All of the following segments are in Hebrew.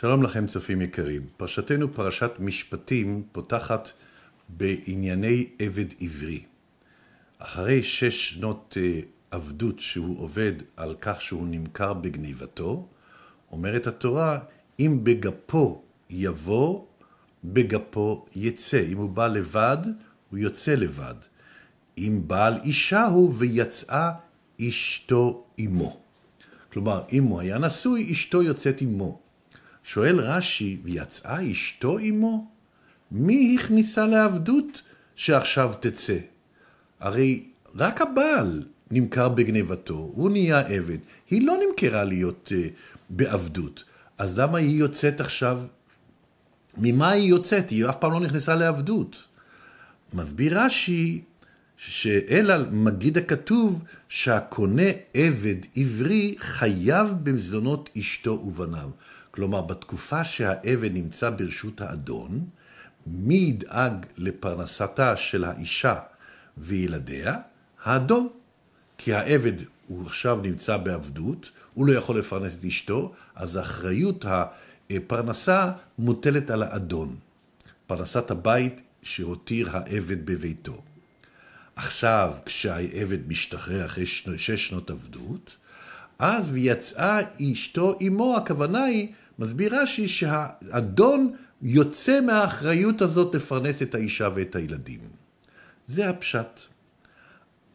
שלום לכם צופים יקרים, פרשתנו פרשת משפטים פותחת בענייני עבד עברי. אחרי שש שנות אה, עבדות שהוא עובד על כך שהוא נמכר בגניבתו, אומרת התורה, אם בגפו יבוא, בגפו יצא. אם הוא בא לבד, הוא יוצא לבד. אם בעל אישה הוא ויצאה אשתו עמו. כלומר, אם הוא היה נשוי, אשתו יוצאת עמו. שואל רש"י, ויצאה אשתו עמו? מי הכניסה לעבדות שעכשיו תצא? הרי רק הבעל נמכר בגנבתו, הוא נהיה עבד. היא לא נמכרה להיות uh, בעבדות. אז למה היא יוצאת עכשיו? ממה היא יוצאת? היא אף פעם לא נכנסה לעבדות. מסביר רש"י, שאלא מגיד הכתוב שהקונה עבד עברי חייב במזונות אשתו ובניו. כלומר, בתקופה שהעבד נמצא ברשות האדון, מי ידאג לפרנסתה של האישה וילדיה? האדון. כי העבד הוא עכשיו נמצא בעבדות, הוא לא יכול לפרנס את אשתו, אז אחריות הפרנסה מוטלת על האדון. פרנסת הבית שהותיר העבד בביתו. עכשיו, כשהעבד משתחרר אחרי שש שנות עבדות, אז יצאה אשתו עמו, הכוונה היא מסביר רש"י שהאדון יוצא מהאחריות הזאת לפרנס את האישה ואת הילדים. זה הפשט.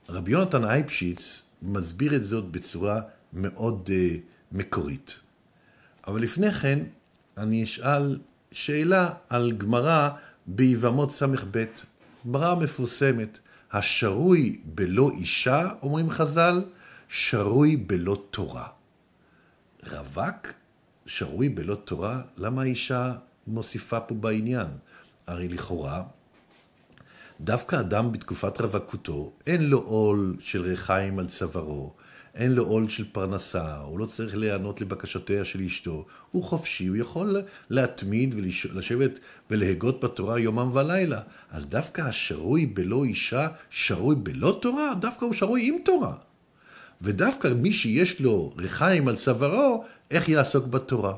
רבי יונתן אייפשיץ מסביר את זאת בצורה מאוד uh, מקורית. אבל לפני כן, אני אשאל שאלה על גמרא ביבמות ס"ב, גמרא מפורסמת, השרוי בלא אישה, אומרים חז"ל, שרוי בלא תורה. רווק שרוי בלא תורה, למה האישה מוסיפה פה בעניין? הרי לכאורה, דווקא אדם בתקופת רווקותו, אין לו עול של ריחיים על צווארו, אין לו עול של פרנסה, הוא לא צריך להיענות לבקשותיה של אשתו, הוא חופשי, הוא יכול להתמיד ולשבת ולהגות בתורה יומם ולילה. אז דווקא השרוי בלא אישה, שרוי בלא תורה, דווקא הוא שרוי עם תורה. ודווקא מי שיש לו ריחיים על צווארו, איך יעסוק בתורה?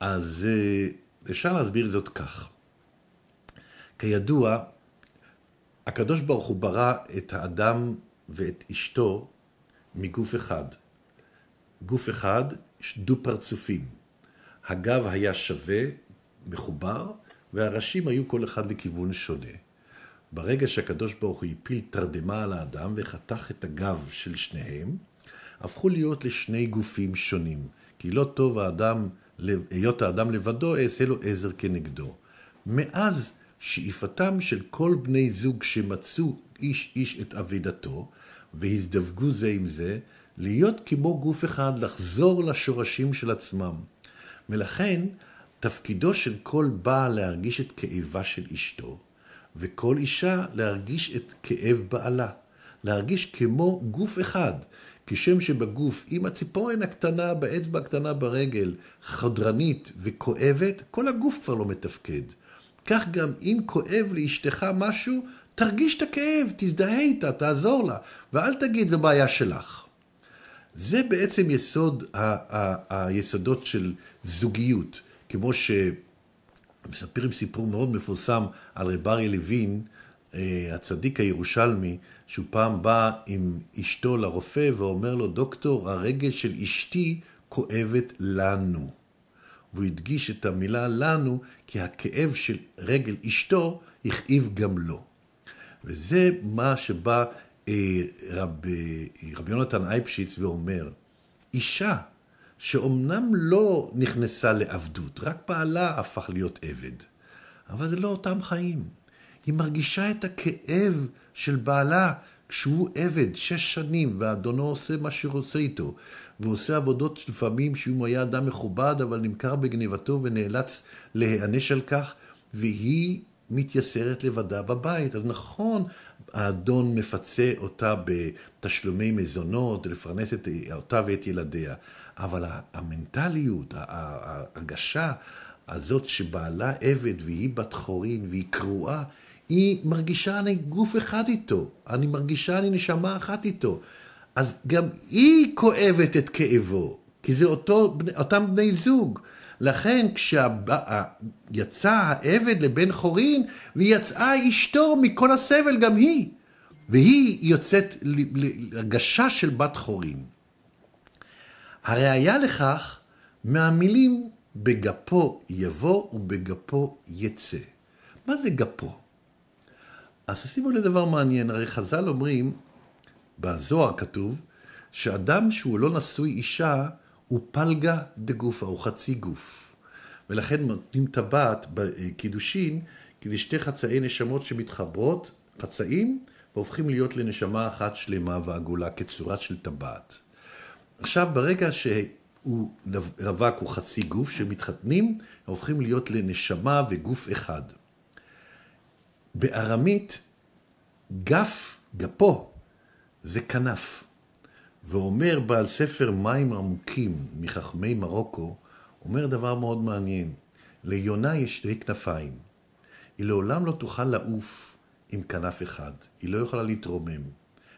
אז אה, אפשר להסביר זאת כך. כידוע, הקדוש ברוך הוא ברא את האדם ואת אשתו מגוף אחד. גוף אחד, דו-פרצופים. הגב היה שווה, מחובר, והראשים היו כל אחד לכיוון שונה. ברגע שהקדוש ברוך הוא הפיל תרדמה על האדם וחתך את הגב של שניהם, הפכו להיות לשני גופים שונים. כי לא טוב האדם, היות האדם לבדו, אעשה לו עזר כנגדו. מאז שאיפתם של כל בני זוג שמצאו איש איש את אבידתו, והזדווגו זה עם זה, להיות כמו גוף אחד, לחזור לשורשים של עצמם. ולכן, תפקידו של כל בעל להרגיש את כאבה של אשתו, וכל אישה להרגיש את כאב בעלה, להרגיש כמו גוף אחד, כשם שבגוף, אם הציפורן הקטנה, באצבע הקטנה ברגל, חודרנית וכואבת, כל הגוף כבר לא מתפקד. כך גם אם כואב לאשתך משהו, תרגיש את הכאב, תזדהה איתה, תעזור לה, ואל תגיד, זו בעיה שלך. זה בעצם יסוד, ה- ה- היסודות של זוגיות, כמו ש... מספרים סיפור מאוד מפורסם על רב אריה לוין, אה, הצדיק הירושלמי, שהוא פעם בא עם אשתו לרופא ואומר לו, דוקטור, הרגל של אשתי כואבת לנו. והוא הדגיש את המילה לנו, כי הכאב של רגל אשתו הכאיב גם לו. וזה מה שבא אה, רב, אה, רבי יונתן אייפשיץ ואומר, אישה שאומנם לא נכנסה לעבדות, רק בעלה הפך להיות עבד. אבל זה לא אותם חיים. היא מרגישה את הכאב של בעלה כשהוא עבד שש שנים, ואדונו עושה מה שרוצה איתו, ועושה עבודות לפעמים שאם הוא היה אדם מכובד, אבל נמכר בגניבתו ונאלץ להיענש על כך, והיא מתייסרת לבדה בבית. אז נכון האדון מפצה אותה בתשלומי מזונות, לפרנס את, אותה ואת ילדיה. אבל המנטליות, ההרגשה הזאת שבעלה עבד והיא בת חורין והיא קרועה, היא מרגישה אני גוף אחד איתו, אני מרגישה אני נשמה אחת איתו. אז גם היא כואבת את כאבו, כי זה אותו, אותם בני זוג. לכן כשיצא העבד לבן חורין, ויצאה אשתו מכל הסבל גם היא. והיא יוצאת להרגשה של בת חורין. הראיה לכך מהמילים בגפו יבוא ובגפו יצא. מה זה גפו? אז שימו לדבר מעניין, הרי חז"ל אומרים, בזוהר כתוב, שאדם שהוא לא נשוי אישה, הוא פלגה דגופה, הוא חצי גוף. ולכן נותנים טבעת בקידושין כדי שתי חצאי נשמות שמתחברות, חצאים, והופכים להיות לנשמה אחת שלמה ועגולה כצורה של טבעת. עכשיו, ברגע שהוא רווק, הוא חצי גוף, שמתחתנים, הופכים להיות לנשמה וגוף אחד. בארמית, גף, גפו, זה כנף. ואומר בעל ספר מים עמוקים מחכמי מרוקו, אומר דבר מאוד מעניין. ליונה יש שתי כנפיים. היא לעולם לא תוכל לעוף עם כנף אחד. היא לא יכולה להתרומם,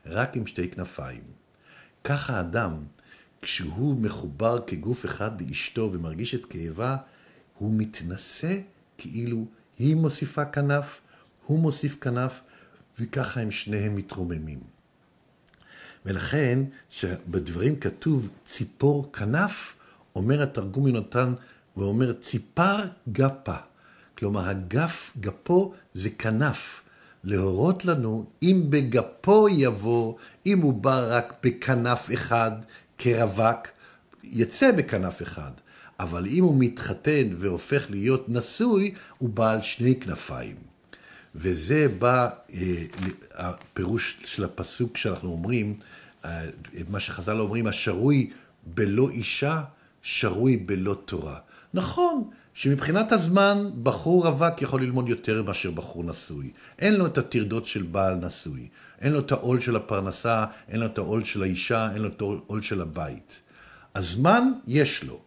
רק עם שתי כנפיים. כך האדם, כשהוא מחובר כגוף אחד לאשתו ומרגיש את כאבה, הוא מתנשא כאילו היא מוסיפה כנף, הוא מוסיף כנף, וככה הם שניהם מתרוממים. ולכן, שבדברים כתוב ציפור כנף, אומר התרגום יונתן, ואומר ציפר גפה. כלומר, הגף, גפו זה כנף. להורות לנו, אם בגפו יבוא, אם הוא בא רק בכנף אחד כרווק, יצא בכנף אחד. אבל אם הוא מתחתן והופך להיות נשוי, הוא בעל שני כנפיים. וזה בא, אה, הפירוש של הפסוק שאנחנו אומרים, אה, מה שחז"ל אומרים, השרוי בלא אישה, שרוי בלא תורה. נכון, שמבחינת הזמן, בחור רווק יכול ללמוד יותר מאשר בחור נשוי. אין לו את הטרדות של בעל נשוי. אין לו את העול של הפרנסה, אין לו את העול של האישה, אין לו את העול של הבית. הזמן, יש לו.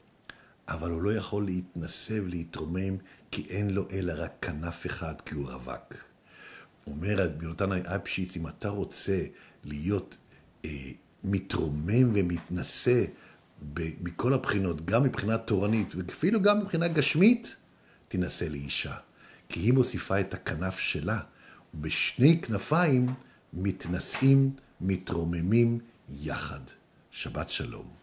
אבל הוא לא יכול להתנסה ולהתרומם כי אין לו אלא רק כנף אחד, כי הוא רווק. אומר יונתן אייפשיץ, אם אתה רוצה להיות אה, מתרומם ומתנשא ב- מכל הבחינות, גם מבחינה תורנית ואפילו גם מבחינה גשמית, תנשא לאישה. כי היא מוסיפה את הכנף שלה, ובשני כנפיים מתנשאים, מתרוממים יחד. שבת שלום.